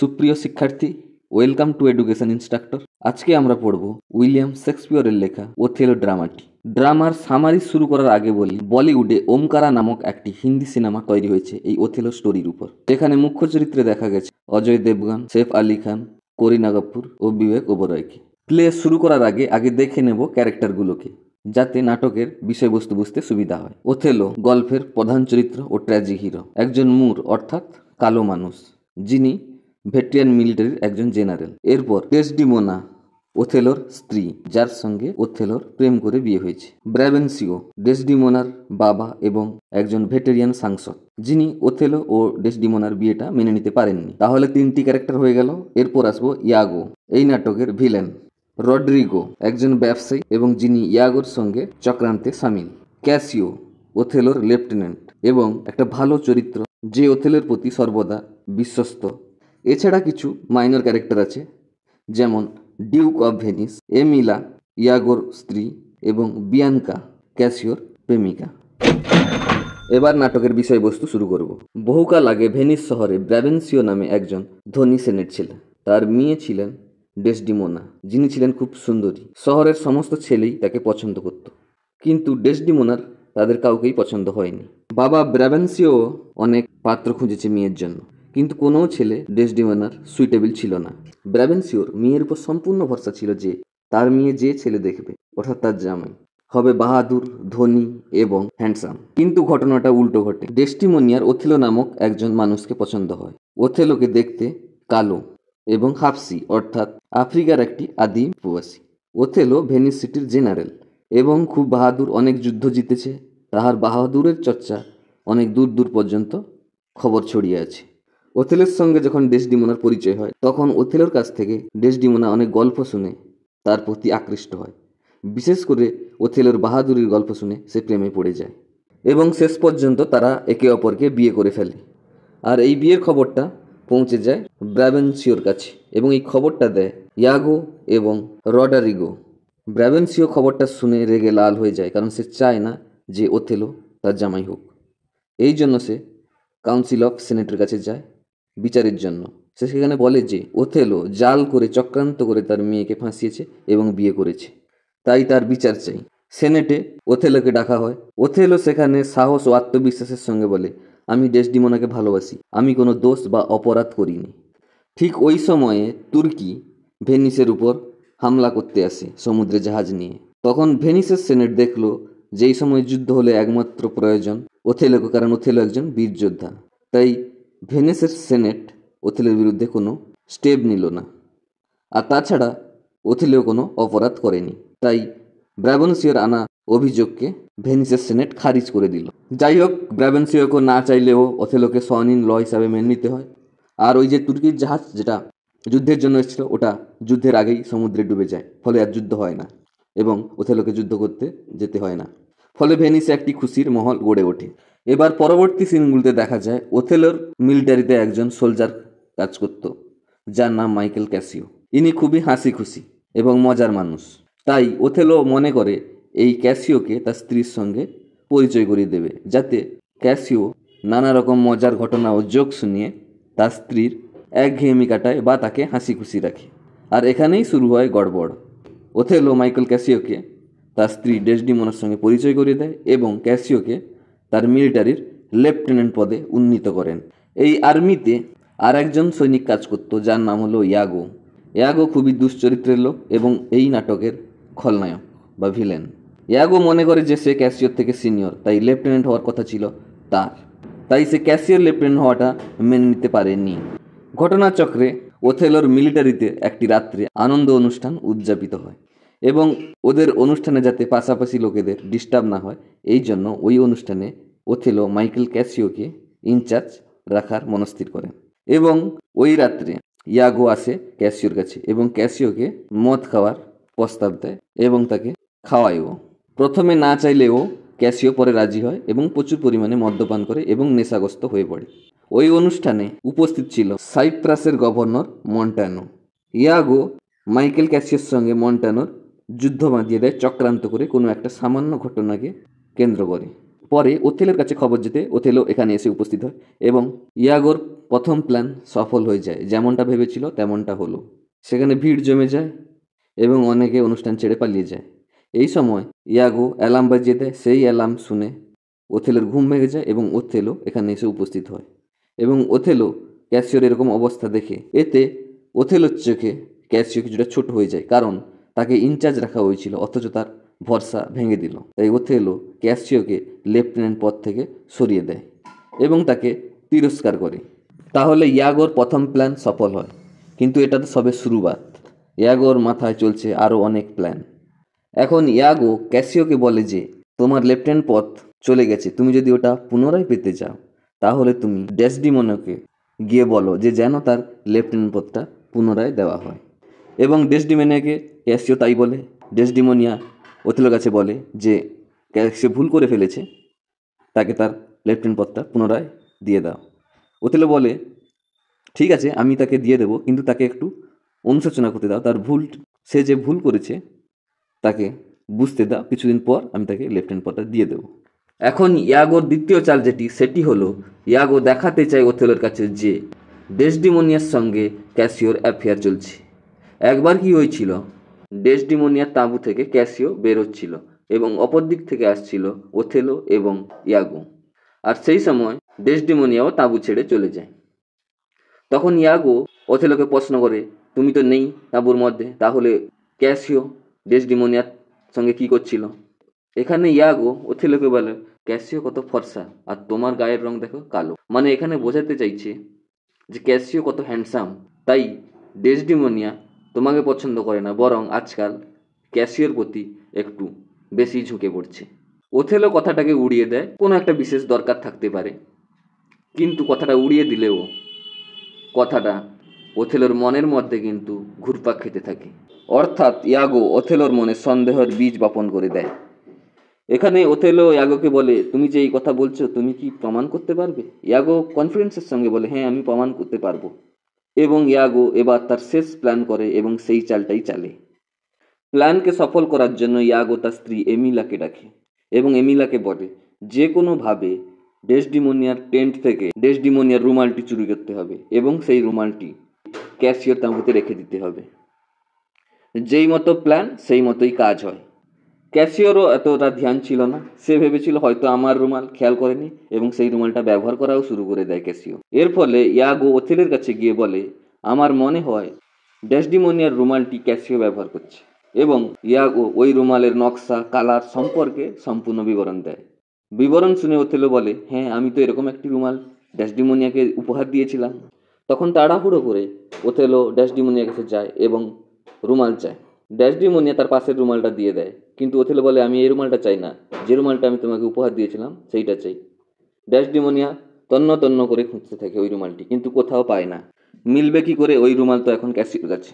সুপ্রিয় শিক্ষার্থী welcome to education instructor আজকে আমরা পড়ব উইলিয়াম শেক্সপিয়রের লেখা ওথেলো ড্রামাটি ড্রামার সামারি শুরু করার আগে বলি বলিউডে ওমকারা নামক একটি হিন্দি সিনেমা তৈরি হয়েছে এই ওথেলো স্টোরির উপর যেখানে মুখ্য চরিত্রে দেখা গেছে অজয় দেবগান সেফ আলী খান করিনা কাপুর ও বিবেক ওবরয়কে প্লে শুরু করার আগে আগে দেখে নেব ক্যারেক্টারগুলোকে যাতে নাটকের বিষয়বস্তু বুঝতে সুবিধা হয় ওথেলো গল্পের প্রধান চরিত্র ও ট্র্যাজিক হিরো একজন মূর অর্থাৎ কালো মানুষ যিনি ভেটরিয়ান মিলিটারির একজন জেনারেল এরপর ডেসডিমোনা ওথেলোর স্ত্রী যার সঙ্গে ওথেলোর প্রেম করে বিয়ে হয়েছে ব্র্যাভেন্সিও ডেসডিমোনার বাবা এবং একজন ভেটেরিয়ান সাংসদ যিনি ওথেলো ও ডেসডিমোনার বিয়েটা মেনে নিতে পারেননি তাহলে তিনটি ক্যারেক্টার হয়ে গেল এরপর আসবো ইয়াগো এই নাটকের ভিলেন রড্রিগো একজন ব্যবসায়ী এবং যিনি ইয়াগোর সঙ্গে চক্রান্তে সামিল ক্যাসিও ওথেলোর লেফটেন্যান্ট এবং একটা ভালো চরিত্র যে ওথেলের প্রতি সর্বদা বিশ্বস্ত এছাড়া কিছু মাইনর ক্যারেক্টার আছে যেমন ডিউক অফ ভেনিস এমিলা ইয়াগোর স্ত্রী এবং বিয়ানকা ক্যাসিওর প্রেমিকা এবার নাটকের বিষয়বস্তু শুরু করব বহুকাল আগে ভেনিস শহরে ব্র্যাভেন্সিও নামে একজন ধনী সেনেট ছিল তার মেয়ে ছিলেন ডেসডিমোনা যিনি ছিলেন খুব সুন্দরী শহরের সমস্ত ছেলেই তাকে পছন্দ করত কিন্তু ডেসডিমোনার তাদের কাউকেই পছন্দ হয়নি বাবা ব্র্যাভেন্সিও অনেক পাত্র খুঁজেছে মেয়ের জন্য কিন্তু কোনো ছেলে ড্রেস ডিমানার সুইটেবল ছিল না শিওর মেয়ের উপর সম্পূর্ণ ভরসা ছিল যে তার মেয়ে যে ছেলে দেখবে অর্থাৎ তার জামাই হবে বাহাদুর ধনী এবং হ্যান্ডসাম কিন্তু ঘটনাটা উল্টো ঘটে ডেস্টিমোনিয়ার ওথেলো নামক একজন মানুষকে পছন্দ হয় ওথেলোকে দেখতে কালো এবং হাফসি অর্থাৎ আফ্রিকার একটি আদিম প্রবাসী ওথেলো ভেনিস সিটির জেনারেল এবং খুব বাহাদুর অনেক যুদ্ধ জিতেছে তাহার বাহাদুরের চর্চা অনেক দূর দূর পর্যন্ত খবর ছড়িয়ে আছে ওথেলের সঙ্গে যখন ডেসডিমোনার পরিচয় হয় তখন ওথেলোর কাছ থেকে ডেসডিমোনা অনেক গল্প শুনে তার প্রতি আকৃষ্ট হয় বিশেষ করে ওথেলোর বাহাদুরির গল্প শুনে সে প্রেমে পড়ে যায় এবং শেষ পর্যন্ত তারা একে অপরকে বিয়ে করে ফেলে আর এই বিয়ের খবরটা পৌঁছে যায় ব্র্যাভেন্সিওর কাছে এবং এই খবরটা দেয় ইয়াগো এবং রডারিগো ব্র্যাভেন্সিও খবরটা শুনে রেগে লাল হয়ে যায় কারণ সে চায় না যে ওথেলো তার জামাই হোক এই জন্য সে কাউন্সিল অফ সেনেটের কাছে যায় বিচারের জন্য সে সেখানে বলে যে ওথেলো জাল করে চক্রান্ত করে তার মেয়েকে ফাঁসিয়েছে এবং বিয়ে করেছে তাই তার বিচার চাই সেনেটে ওথেলোকে ডাকা হয় ওথেলো সেখানে সাহস ও আত্মবিশ্বাসের সঙ্গে বলে আমি ডেসডিমোনাকে ভালোবাসি আমি কোনো দোষ বা অপরাধ করিনি ঠিক ওই সময়ে তুর্কি ভেনিসের উপর হামলা করতে আসে সমুদ্রে জাহাজ নিয়ে তখন ভেনিসের সেনেট দেখল যেই সময় যুদ্ধ হলে একমাত্র প্রয়োজন ওথেলোকে কারণ ওথেলো একজন বীর যোদ্ধা তাই ভেনেসের সেনেট ওথিলের বিরুদ্ধে কোনো স্টেপ নিল না আর তাছাড়া ওথিলেও কোনো অপরাধ করেনি তাই ব্রাবনসিয়র আনা অভিযোগকে ভেনিসের সেনেট খারিজ করে দিল যাই হোক ব্রাবেনসিয়কে না চাইলেও অথেলোকে সনিন ল হিসাবে মেনে নিতে হয় আর ওই যে তুর্কির জাহাজ যেটা যুদ্ধের জন্য এসেছিল ওটা যুদ্ধের আগেই সমুদ্রে ডুবে যায় ফলে আর যুদ্ধ হয় না এবং ওথেলোকে যুদ্ধ করতে যেতে হয় না ফলে ভেনিসে একটি খুশির মহল গড়ে ওঠে এবার পরবর্তী সিনগুলিতে দেখা যায় ওথেলোর মিলিটারিতে একজন সোলজার কাজ করত যার নাম মাইকেল ক্যাসিও ইনি খুবই হাসি খুশি এবং মজার মানুষ তাই ওথেলো মনে করে এই ক্যাসিওকে তার স্ত্রীর সঙ্গে পরিচয় করিয়ে দেবে যাতে ক্যাসিও নানা রকম মজার ঘটনা ও যোগ শুনিয়ে তার স্ত্রীর একঘেয়েমি কাটায় বা তাকে হাসি খুশি রাখে আর এখানেই শুরু হয় গড়বড় ওথেলো মাইকেল ক্যাসিওকে তার স্ত্রী ডেসডিমোনার সঙ্গে পরিচয় করিয়ে দেয় এবং ক্যাসিওকে তার মিলিটারির লেফটেন্যান্ট পদে উন্নীত করেন এই আর্মিতে আর একজন সৈনিক কাজ করত যার নাম হলো ইয়াগো ইয়াগো খুবই দুশ্চরিত্রের লোক এবং এই নাটকের খলনায়ক বা ভিলেন ইয়াগো মনে করে যে সে ক্যাশিয়র থেকে সিনিয়র তাই লেফটেন্যান্ট হওয়ার কথা ছিল তার তাই সে ক্যাশিয়ার লেফটেন্যান্ট হওয়াটা মেনে নিতে পারেনি ঘটনাচক্রে ওথেলোর মিলিটারিতে একটি রাত্রে আনন্দ অনুষ্ঠান উদযাপিত হয় এবং ওদের অনুষ্ঠানে যাতে পাশাপাশি লোকেদের ডিস্টার্ব না হয় এই জন্য ওই অনুষ্ঠানে ওথেলো মাইকেল ক্যাসিওকে ইনচার্জ রাখার মনস্থির করেন এবং ওই রাত্রে ইয়াগো আসে ক্যাসিওর কাছে এবং ক্যাসিওকে মদ খাওয়ার প্রস্তাব দেয় এবং তাকে খাওয়ায়ও প্রথমে না চাইলেও ক্যাসিও পরে রাজি হয় এবং প্রচুর পরিমাণে মদ্যপান করে এবং নেশাগ্রস্ত হয়ে পড়ে ওই অনুষ্ঠানে উপস্থিত ছিল সাইপ্রাসের গভর্নর মন্টানো ইয়াগো মাইকেল ক্যাসিওর সঙ্গে মন্টানোর যুদ্ধ বাঁধিয়ে দেয় চক্রান্ত করে কোনো একটা সামান্য ঘটনাকে কেন্দ্র করে পরে ওথেলের কাছে খবর যেতে ওথেলো এখানে এসে উপস্থিত হয় এবং ইয়াগোর প্রথম প্ল্যান সফল হয়ে যায় যেমনটা ভেবেছিল তেমনটা হলো সেখানে ভিড় জমে যায় এবং অনেকে অনুষ্ঠান ছেড়ে পালিয়ে যায় এই সময় ইয়াগো অ্যালার্ম বাজিয়ে দেয় সেই অ্যালার্ম শুনে ওথেলের ঘুম ভেঙে যায় এবং ওথেলো এখানে এসে উপস্থিত হয় এবং ওথেলো ক্যাসিওর এরকম অবস্থা দেখে এতে ওথেলোর চোখে ক্যাসিও কিছুটা ছোট হয়ে যায় কারণ তাকে ইনচার্জ রাখা হয়েছিল অথচ তার ভরসা ভেঙে দিল তাই ওথেলো ক্যাসিওকে লেফটেন্যান্ট পদ থেকে সরিয়ে দেয় এবং তাকে তিরস্কার করে তাহলে ইয়াগোর প্রথম প্ল্যান সফল হয় কিন্তু এটা তো সবে শুরুবাত ইয়াগোর মাথায় চলছে আরও অনেক প্ল্যান এখন ইয়াগো ক্যাসিওকে বলে যে তোমার লেফটেন্যান্ট পথ চলে গেছে তুমি যদি ওটা পুনরায় পেতে চাও তাহলে তুমি ডেসডিমোনোকে গিয়ে বলো যে যেন তার লেফটেন্যান্ট পথটা পুনরায় দেওয়া হয় এবং ডেসডিমেনেকে ক্যাসিও তাই বলে ডেসডিমোনিয়া ওথেলোর কাছে বলে যে ক্যাসিও ভুল করে ফেলেছে তাকে তার লেফটেন্ট পদটা পুনরায় দিয়ে দাও ওথেলো বলে ঠিক আছে আমি তাকে দিয়ে দেবো কিন্তু তাকে একটু অনুশোচনা করতে দাও তার ভুল সে যে ভুল করেছে তাকে বুঝতে দাও কিছুদিন পর আমি তাকে লেফটেন্ট পদটা দিয়ে দেবো এখন ইয়াগোর দ্বিতীয় চাল যেটি সেটি হলো ইয়াগো দেখাতে চায় ওথেলোর কাছে যে ডেসডিমোনিয়ার সঙ্গে ক্যাসিওর অ্যাফেয়ার চলছে একবার কি হয়েছিল ডেসডিমোনিয়ার তাঁবু থেকে ক্যাসিও বেরোচ্ছিল এবং অপর দিক থেকে আসছিল ওথেলো এবং ইয়াগো আর সেই সময় ডেসডিমোনিয়াও তাঁবু ছেড়ে চলে যায় তখন ইয়াগো ওথেলোকে প্রশ্ন করে তুমি তো নেই তাঁবুর মধ্যে তাহলে ক্যাসিও ডেসডিমোনিয়ার সঙ্গে কি করছিল এখানে ইয়াগো ওথেলোকে বলে ক্যাসিও কত ফর্সা আর তোমার গায়ের রং দেখো কালো মানে এখানে বোঝাতে চাইছে যে ক্যাসিও কত হ্যান্ডসাম তাই ডেসডিমোনিয়া তোমাকে পছন্দ করে না বরং আজকাল ক্যাশিওর প্রতি একটু বেশি ঝুঁকে পড়ছে ওথেলো কথাটাকে উড়িয়ে দেয় কোনো একটা বিশেষ দরকার থাকতে পারে কিন্তু কথাটা উড়িয়ে দিলেও কথাটা ওথেলোর মনের মধ্যে কিন্তু ঘুরপাক খেতে থাকে অর্থাৎ ইয়াগো ওথেলোর মনে সন্দেহের বীজ বপন করে দেয় এখানে ওথেলো ইয়াগোকে বলে তুমি যে এই কথা বলছো তুমি কি প্রমাণ করতে পারবে ইয়াগো কনফিডেন্সের সঙ্গে বলে হ্যাঁ আমি প্রমাণ করতে পারবো এবং ইয়াগো এবার তার শেষ প্ল্যান করে এবং সেই চালটাই চালে প্ল্যানকে সফল করার জন্য ইয়াগো তার স্ত্রী এমিলাকে ডাকে এবং এমিলাকে বলে যে কোনোভাবে ডেসডিমোনিয়ার টেন্ট থেকে ডেসডিমোনিয়ার রুমালটি চুরি করতে হবে এবং সেই রুমালটি ক্যাশিয়ার তাঁবুতে রেখে দিতে হবে যেই মতো প্ল্যান সেই মতোই কাজ হয় ক্যাশিয়ারও এতটা ধ্যান ছিল না সে ভেবেছিল হয়তো আমার রুমাল খেয়াল করেনি এবং সেই রুমালটা ব্যবহার করাও শুরু করে দেয় ক্যাশিও এর ফলে ইয়াগো ওথেলের কাছে গিয়ে বলে আমার মনে হয় ড্যাসডিমোনিয়ার রুমালটি ক্যাশিও ব্যবহার করছে এবং ইয়াগো ওই রুমালের নকশা কালার সম্পর্কে সম্পূর্ণ বিবরণ দেয় বিবরণ শুনে ওথেলো বলে হ্যাঁ আমি তো এরকম একটি রুমাল ড্যাসডিমোনিয়াকে উপহার দিয়েছিলাম তখন তাড়াহুড়ো করে ওথেলো ড্যাসডিমোনিয়ার কাছে যায় এবং রুমাল চায় ড্যাসডিমোনিয়া তার পাশের রুমালটা দিয়ে দেয় কিন্তু ওথেলো বলে আমি এই রুমালটা চাই না যে রুমালটা আমি তোমাকে উপহার দিয়েছিলাম সেইটা চাই ড্যাশডিমোনিয়া তন্ন তন্ন করে খুঁজতে থাকে ওই রুমালটি কিন্তু কোথাও পায় না মিলবে কি করে ওই রুমাল তো এখন ক্যাসির কাছে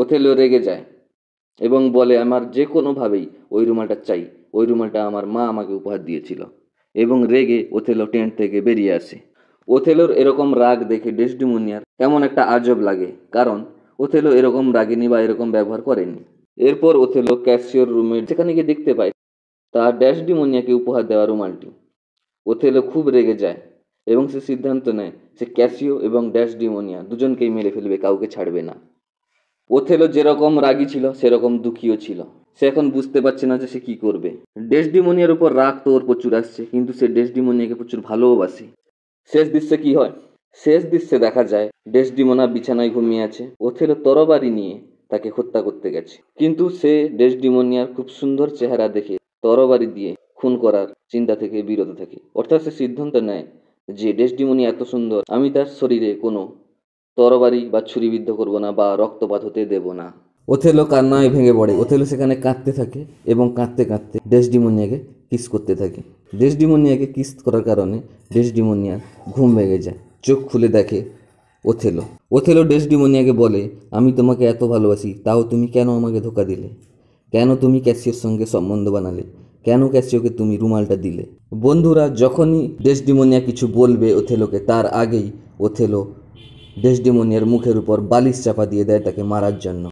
ওথেলো রেগে যায় এবং বলে আমার যে কোনোভাবেই ওই রুমালটা চাই ওই রুমালটা আমার মা আমাকে উপহার দিয়েছিল এবং রেগে ওথেলো টেন্ট থেকে বেরিয়ে আসে ওথেলোর এরকম রাগ দেখে ডেসডিমোনিয়ার কেমন একটা আজব লাগে কারণ ওথেলো এরকম রাগিনি বা এরকম ব্যবহার করেনি এরপর ওথেলো ক্যাসিওর রুমের যেখানে গিয়ে দেখতে পায় তার ড্যাশ ডিমোনিয়াকে উপহার দেওয়া রুমালটি ওথেলো খুব রেগে যায় এবং সে সিদ্ধান্ত নেয় সে ক্যাসিও এবং ড্যাশ ডিমোনিয়া দুজনকেই মেরে ফেলবে কাউকে ছাড়বে না ওথেলো যেরকম রাগি ছিল সেরকম দুঃখীও ছিল সে এখন বুঝতে পারছে না যে সে কী করবে ডেসডিমোনিয়ার উপর রাগ তো ওর প্রচুর আসছে কিন্তু সে ডেসডিমোনিয়াকে প্রচুর ভালোবাসে শেষ দৃশ্যে কি হয় শেষ দৃশ্যে দেখা যায় ডেসডিমোনা বিছানায় ঘুমিয়ে আছে ওথেলো তরবারি নিয়ে তাকে হত্যা করতে গেছে কিন্তু সে ডেসডিমোনিয়ার খুব সুন্দর চেহারা দেখে তরবারি দিয়ে খুন করার চিন্তা থেকে বিরত থাকে অর্থাৎ সে সিদ্ধান্ত নেয় যে ডেসডিমোনিয়া এত সুন্দর আমি তার শরীরে কোনো তরবারি বা ছুরিবিদ্ধ করব না বা রক্তপাত হতে দেব না ওথেলো কান্নায় ভেঙে পড়ে ওথেলো সেখানে কাঁদতে থাকে এবং কাঁদতে কাঁদতে ডেসডিমোনিয়াকে কিস করতে থাকে ডেসডিমোনিয়াকে কিস করার কারণে ডেসডিমোনিয়া ঘুম ভেঙে যায় চোখ খুলে দেখে ওথেলো ওথেলো ডেসডিমোনিয়াকে বলে আমি তোমাকে এত ভালোবাসি তাও তুমি কেন আমাকে ধোকা দিলে কেন তুমি ক্যাসিওর সঙ্গে সম্বন্ধ বানালে কেন ক্যাসিওকে তুমি রুমালটা দিলে বন্ধুরা যখনই ডেসডিমোনিয়া কিছু বলবে ওথেলোকে তার আগেই ওথেলো ডেসডিমোনিয়ার মুখের উপর বালিশ চাপা দিয়ে দেয় তাকে মারার জন্য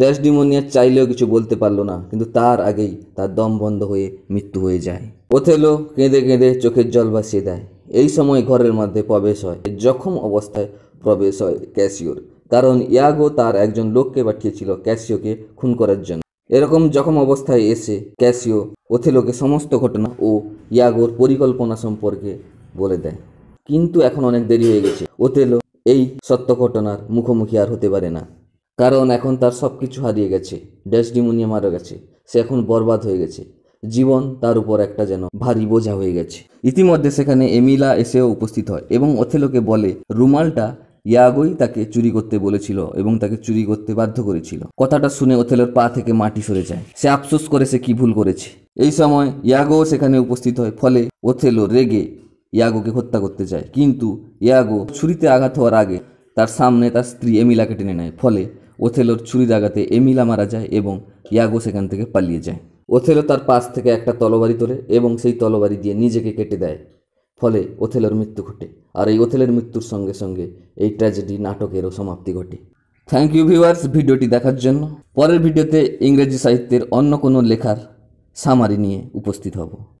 ডেসডিমোনিয়া চাইলেও কিছু বলতে পারলো না কিন্তু তার আগেই তার দম বন্ধ হয়ে মৃত্যু হয়ে যায় ওথেলো কেঁদে কেঁদে চোখের জল ভাসিয়ে দেয় এই সময় ঘরের মধ্যে প্রবেশ হয় জখম অবস্থায় প্রবেশ হয় ক্যাসিওর কারণ ইয়াগো তার একজন লোককে পাঠিয়েছিল ক্যাসিওকে খুন করার জন্য এরকম জখম অবস্থায় এসে ক্যাসিও ওথেলোকে সমস্ত ঘটনা ও ইয়াগোর পরিকল্পনা সম্পর্কে বলে দেয় কিন্তু এখন অনেক দেরি হয়ে গেছে ওথেলো এই সত্য ঘটনার মুখোমুখি আর হতে পারে না কারণ এখন তার সব কিছু হারিয়ে গেছে ড্যাসডিমোনিয়া মারা গেছে সে এখন বরবাদ হয়ে গেছে জীবন তার উপর একটা যেন ভারী বোঝা হয়ে গেছে ইতিমধ্যে সেখানে এমিলা এসেও উপস্থিত হয় এবং ওথেলোকে বলে রুমালটা ইয়াগোই তাকে চুরি করতে বলেছিল এবং তাকে চুরি করতে বাধ্য করেছিল কথাটা শুনে ওথেলোর পা থেকে মাটি সরে যায় সে আফসোস করে সে কি ভুল করেছে এই সময় ইয়াগো সেখানে উপস্থিত হয় ফলে ওথেলো রেগে ইয়াগোকে হত্যা করতে যায় কিন্তু ইয়াগো ছুরিতে আঘাত হওয়ার আগে তার সামনে তার স্ত্রী এমিলাকে টেনে নেয় ফলে ওথেলোর ছুরির আঘাতে এমিলা মারা যায় এবং ইয়াগো সেখান থেকে পালিয়ে যায় ওথেলো তার পাশ থেকে একটা তলবারি তোলে এবং সেই তলবারি দিয়ে নিজেকে কেটে দেয় ফলে ওথেলের মৃত্যু ঘটে আর এই ওথেলের মৃত্যুর সঙ্গে সঙ্গে এই ট্র্যাজেডি নাটকেরও সমাপ্তি ঘটে থ্যাংক ইউ ভিউয়ার্স ভিডিওটি দেখার জন্য পরের ভিডিওতে ইংরেজি সাহিত্যের অন্য কোনো লেখার সামারি নিয়ে উপস্থিত হব